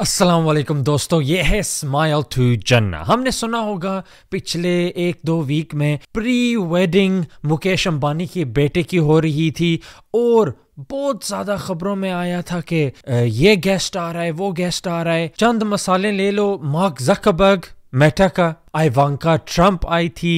असलम दोस्तों ये है स्माइल टू जन्ना हमने सुना होगा पिछले एक दो वीक में प्री वेडिंग मुकेश अंबानी के बेटे की हो रही थी और बहुत ज़्यादा खबरों में आया था कि ये गेस्ट आ रहा है वो गेस्ट आ रहा है चंद मसाले ले लो मार्क जकबर्ग मेटा का आईवानका ट्रंप आई थी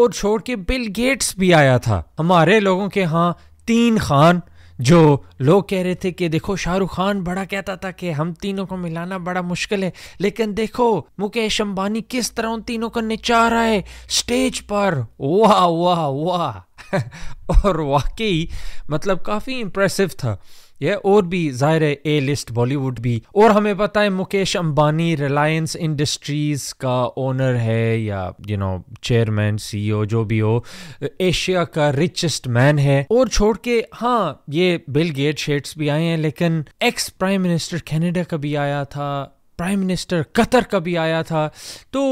और छोड़ के बिल गेट्स भी आया था हमारे लोगों के यहाँ तीन खान जो लोग कह रहे थे कि देखो शाहरुख खान बड़ा कहता था कि हम तीनों को मिलाना बड़ा मुश्किल है लेकिन देखो मुकेश अंबानी किस तरह उन तीनों को निचार रहा है स्टेज पर वाह वाह वाह और वाकई मतलब काफ़ी इम्प्रेसिव था ये और भी ज़ाहिर है ए लिस्ट बॉलीवुड भी और हमें पता है मुकेश अंबानी रिलायंस इंडस्ट्रीज़ का ओनर है या यू नो चेयरमैन सीईओ जो भी हो एशिया का रिचेस्ट मैन है और छोड़ के हाँ ये बिल गेट शेट्स भी आए हैं लेकिन एक्स प्राइम मिनिस्टर कनाडा का भी आया था प्राइम मिनिस्टर कतर का भी आया था तो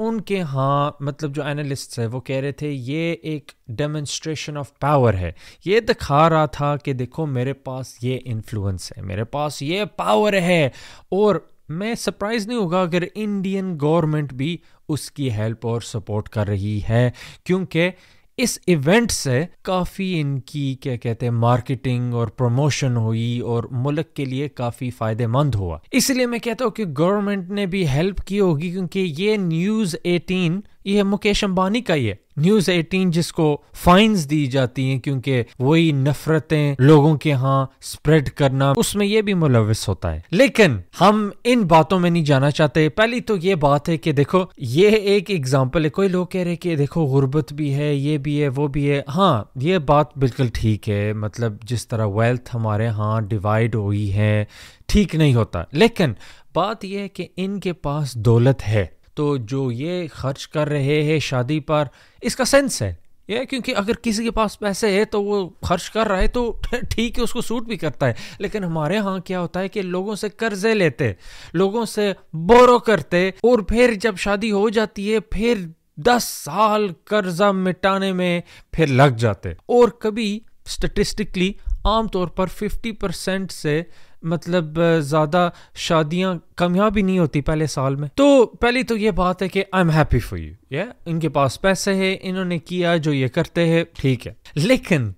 उनके हाँ मतलब जो एनालिस्ट्स है वो कह रहे थे ये एक डेमोन्स्ट्रेशन ऑफ पावर है ये दिखा रहा था कि देखो मेरे पास ये इन्फ्लुएंस है मेरे पास ये पावर है और मैं सरप्राइज नहीं होगा अगर इंडियन गवर्नमेंट भी उसकी हेल्प और सपोर्ट कर रही है क्योंकि इस इवेंट से काफ़ी इनकी क्या कहते हैं मार्केटिंग और प्रमोशन हुई और मुल्क के लिए काफ़ी फ़ायदेमंद हुआ इसलिए मैं कहता हूँ कि गवर्नमेंट ने भी हेल्प की होगी क्योंकि ये न्यूज़ 18 ये मुकेश अंबानी का ही है न्यूज 18 जिसको फाइंस दी जाती हैं क्योंकि वही नफरतें लोगों के यहाँ स्प्रेड करना उसमें यह भी मुलविस होता है लेकिन हम इन बातों में नहीं जाना चाहते पहली तो ये बात है कि देखो ये एक एग्जाम्पल है कोई लोग कह रहे कि देखो गुर्बत भी है ये भी है वो भी है हाँ ये बात बिल्कुल ठीक है मतलब जिस तरह वेल्थ हमारे यहाँ डिवाइड हुई है ठीक नहीं होता लेकिन बात यह है कि इनके पास दौलत है तो जो ये खर्च कर रहे हैं शादी पर इसका सेंस है ये क्योंकि अगर किसी के पास पैसे है तो वो खर्च कर रहा है तो ठीक है उसको सूट भी करता है लेकिन हमारे यहाँ क्या होता है कि लोगों से कर्जे लेते लोगों से बोरो करते और फिर जब शादी हो जाती है फिर दस साल कर्जा मिटाने में फिर लग जाते और कभी स्टेटिस्टिकली आमतौर पर फिफ्टी परसेंट से मतलब ज़्यादा शादियाँ कामयाबी नहीं होती पहले साल में तो पहली तो ये बात है कि I am happy for you या इनके पास पैसे हैं इन्होंने किया जो ये करते हैं ठीक है लेकिन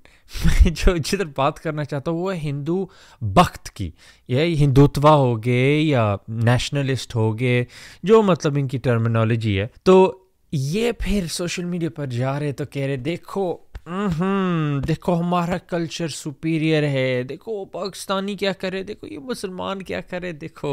मैं जो जिधर बात करना चाहता हूँ वो है हिंदू वक्त की ये हिंदुत्वा हो गए या नेशनलिस्ट हो गए जो मतलब इनकी टर्मिनोलॉजी है तो ये फिर सोशल मीडिया पर जा रहे तो कह रहे देखो हम्म, देखो हमारा कल्चर सुपीरियर है देखो पाकिस्तानी क्या करे देखो ये मुसलमान क्या करे देखो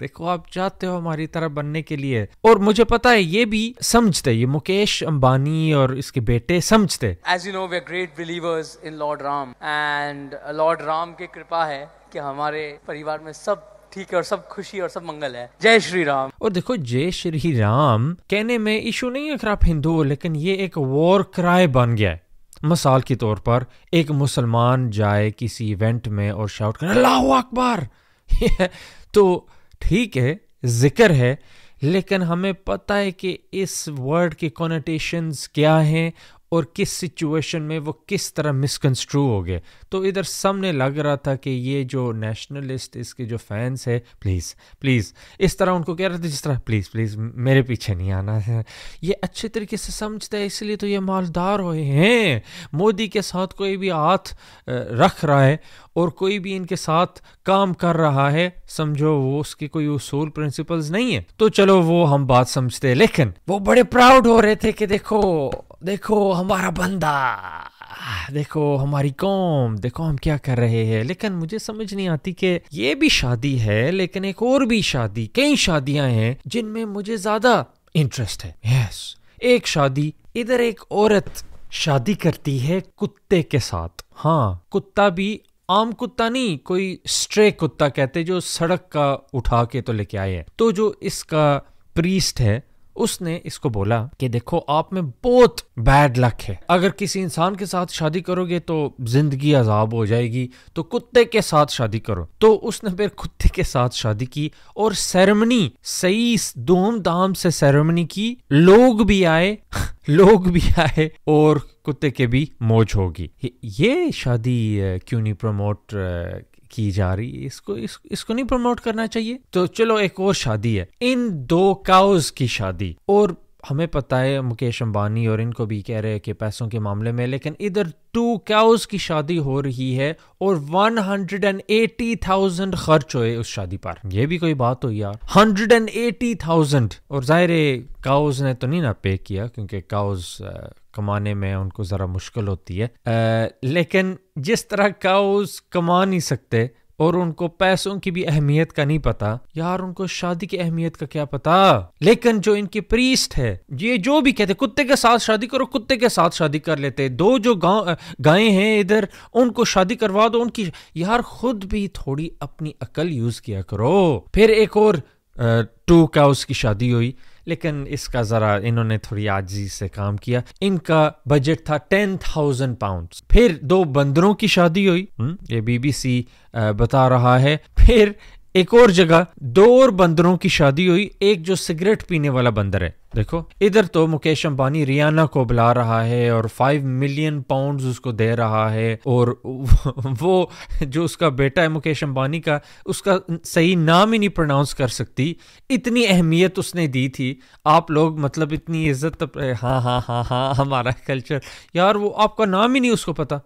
देखो आप चाहते हो हमारी तरह बनने के लिए और मुझे पता है ये भी समझते ये मुकेश अंबानी और इसके बेटे समझते एज यू नो वे great believers in lord Ram and lord Ram की कृपा है कि हमारे परिवार में सब ठीक है और सब खुशी और सब मंगल है जय श्री राम और देखो जय श्री राम कहने में इशू नहीं है खराब हिंदू लेकिन ये एक वॉर क्राई बन गया है मिसाल के तौर पर एक मुसलमान जाए किसी इवेंट में और शाउट करे अल्लाह अकबर तो ठीक है जिक्र है लेकिन हमें पता है कि इस वर्ड के कॉनटेशंस क्या हैं और किस सिचुएशन में वो किस तरह मिसकंस्ट्रू हो गए तो इधर सबने लग रहा था कि ये जो नेशनलिस्ट इसके जो फैंस है प्लीज़ प्लीज़ इस तरह उनको कह रहे थे जिस तरह प्लीज़ प्लीज़ मेरे पीछे नहीं आना है ये अच्छे तरीके से समझते हैं इसलिए तो ये मालदार हुए हैं मोदी के साथ कोई भी हाथ रख रहा है और कोई भी इनके साथ काम कर रहा है समझो वो उसके कोई उसूल प्रिंसिपल्स नहीं है तो चलो वो हम बात समझते हैं लेकिन वो बड़े प्राउड हो रहे थे कि देखो देखो हमारा बंदा देखो हमारी कौम देखो हम क्या कर रहे हैं लेकिन मुझे समझ नहीं आती कि ये भी शादी है लेकिन एक और भी शादी कई शादियां हैं जिनमें मुझे ज्यादा इंटरेस्ट है यस एक शादी इधर एक औरत शादी करती है कुत्ते के साथ हाँ कुत्ता भी आम कुत्ता नहीं कोई स्ट्रे कुत्ता कहते जो सड़क का उठा के तो लेके आए हैं तो जो इसका प्रीस्ट है उसने इसको बोला कि देखो आप में बहुत बैड लक है अगर किसी इंसान के साथ शादी करोगे तो जिंदगी अजाब हो जाएगी तो कुत्ते के साथ शादी करो तो उसने फिर कुत्ते के साथ शादी की और सेरेमनी सही धूमधाम से सेरेमनी की लोग भी आए लोग भी आए और कुत्ते के भी मौज होगी ये शादी क्यों नहीं प्रमोट की जा रही है इसको इस, इसको नहीं प्रमोट करना चाहिए तो चलो एक और शादी है इन दो काउज की शादी और हमें पता है मुकेश अंबानी और इनको भी कह रहे हैं कि पैसों के मामले में लेकिन इधर टू काउज की शादी हो रही है और 180,000 खर्च हुए उस शादी पर यह भी कोई बात हो यार 180,000 और जाहिर काउज ने तो नहीं ना पे किया क्योंकि काउज कमाने में उनको ज़रा मुश्किल होती है आ, लेकिन जिस तरह काउस कमा नहीं सकते और उनको पैसों की भी अहमियत का नहीं पता यार उनको शादी की अहमियत का क्या पता लेकिन जो इनके प्रीस्ट है ये जो भी कहते कुत्ते के साथ शादी करो कुत्ते के साथ शादी कर लेते दो जो गाँव हैं इधर उनको शादी करवा दो उनकी यार खुद भी थोड़ी अपनी अकल यूज किया करो फिर एक और टू काउस की शादी हुई लेकिन इसका ज़रा इन्होंने थोड़ी आजी से काम किया इनका बजट था टेन थाउजेंड पाउंड फिर दो बंदरों की शादी हुई हम्म, ये बीबीसी बता रहा है फिर एक और जगह दो और बंदरों की शादी हुई एक जो सिगरेट पीने वाला बंदर है देखो इधर तो मुकेश अंबानी रियाना को बुला रहा है और फाइव मिलियन पाउंड्स उसको दे रहा है और वो जो उसका बेटा है मुकेश अंबानी का उसका सही नाम ही नहीं प्रोनाउंस कर सकती इतनी अहमियत उसने दी थी आप लोग मतलब इतनी इज्जत हाँ हाँ हाँ हाँ हमारा कल्चर यार वो आपका नाम ही नहीं उसको पता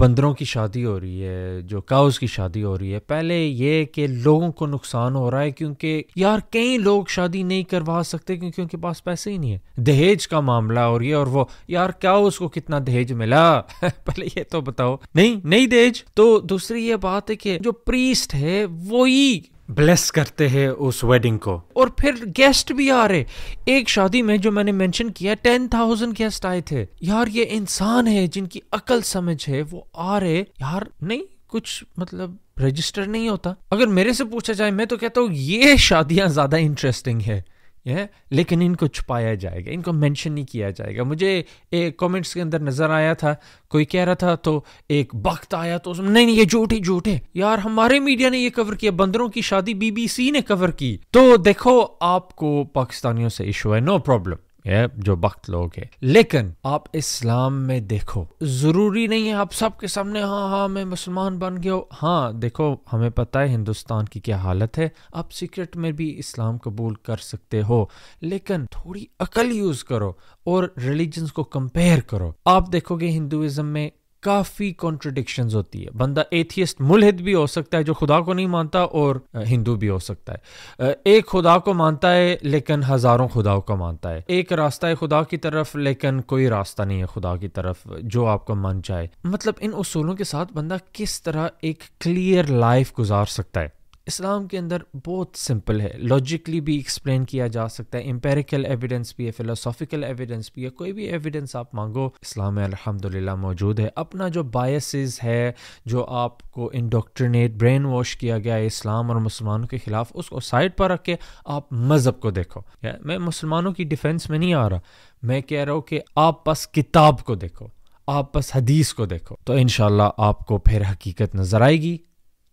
बंदरों की शादी हो रही है जो काउस की शादी हो रही है पहले ये कि लोगों को नुकसान हो रहा है क्योंकि यार कई लोग शादी नहीं करवा सकते क्योंकि उनके पास पैसे ही नहीं है दहेज का मामला हो रही है और वो यार क्या उसको कितना दहेज मिला पहले ये तो बताओ नहीं नहीं दहेज तो दूसरी ये बात है कि जो प्रीस्ट है वो ही ब्लेस करते हैं उस वेडिंग को और फिर गेस्ट भी आ रहे एक शादी में जो मैंने मेंशन किया टेन थाउजेंड गेस्ट आए थे यार ये इंसान है जिनकी अकल समझ है वो आ रहे यार नहीं कुछ मतलब रजिस्टर नहीं होता अगर मेरे से पूछा जाए मैं तो कहता हूँ ये शादियां ज्यादा इंटरेस्टिंग है यह लेकिन इनको छुपाया जाएगा इनको मेंशन नहीं किया जाएगा मुझे एक कमेंट्स के अंदर नज़र आया था कोई कह रहा था तो एक वक्त आया तो उसमें नहीं नहीं ये झूठ ही झूठ है यार हमारे मीडिया ने ये कवर किया बंदरों की शादी बीबीसी ने कवर की तो देखो आपको पाकिस्तानियों से इशू है नो प्रॉब्लम ये जो वक्त लोग है लेकिन आप इस्लाम में देखो जरूरी नहीं है आप सबके सामने हाँ हाँ मैं मुसलमान बन गया हाँ देखो हमें पता है हिंदुस्तान की क्या हालत है आप सीक्रेट में भी इस्लाम कबूल कर सकते हो लेकिन थोड़ी अकल यूज करो और रिलीजन्स को कंपेयर करो आप देखोगे हिंदुज़म में काफ़ी कॉन्ट्रडिक्शन होती है बंदा एथियस्ट मुलहिद भी हो सकता है जो खुदा को नहीं मानता और हिंदू भी हो सकता है एक खुदा को मानता है लेकिन हज़ारों खुदाओं को मानता है एक रास्ता है खुदा की तरफ लेकिन कोई रास्ता नहीं है खुदा की तरफ जो आपका मन चाहे मतलब इन उसूलों के साथ बंदा किस तरह एक क्लियर लाइफ गुजार सकता है इस्लाम के अंदर बहुत सिंपल है लॉजिकली भी एक्सप्लेन किया जा सकता है एम्पेरिकल एविडेंस भी है फिलोसॉफिकल एविडेंस भी है कोई भी एविडेंस आप मांगो इस्लाम में अल्हम्दुलिल्लाह मौजूद है अपना जो बायसेस है जो आपको इंडोक्ट्रिनेट ब्रेन वॉश किया गया है इस्लाम और मुसलमानों के ख़िलाफ़ उसको साइड पर रख के आप मज़हब को देखो मैं मुसलमानों की डिफेंस में नहीं आ रहा मैं कह रहा हूँ कि आप बस किताब को देखो आप बस हदीस को देखो तो इन आपको फिर हकीकत नज़र आएगी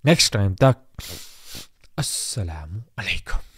नेक्स्ट टाइम तक السلام عليكم